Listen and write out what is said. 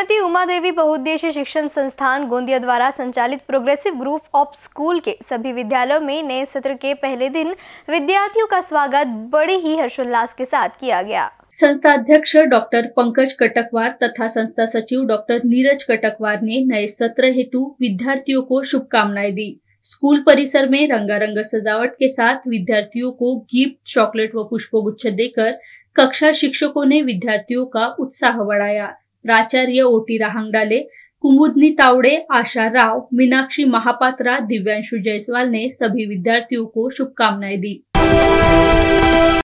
श्रीमती उमा देवी बहुउद्देशीय शिक्षण संस्थान गोंदिया द्वारा संचालित प्रोग्रेसिव ग्रुप ऑफ स्कूल के सभी विद्यालयों में नए सत्र के पहले दिन विद्यार्थियों का स्वागत बड़े ही हर्षोल्लास के साथ किया गया संस्था अध्यक्ष डॉक्टर पंकज कटकवार तथा संस्था सचिव डॉक्टर नीरज कटकवार ने नए सत्र हेतु विद्यार्थियों को शुभकामनाएं दी स्कूल परिसर में रंगारंग सजावट के साथ विद्यार्थियों को गिफ्ट चॉकलेट व पुष्पगुच्छ देकर कक्षा शिक्षकों ने विद्यार्थियों का उत्साह बढ़ाया प्राचार्य ओटी राहांगडाले कुमुदनी तावड़े आशा राव मीनाक्षी महापात्रा दिव्यांशु जयसवाल ने सभी विद्यार्थियों को शुभकामनाएं दी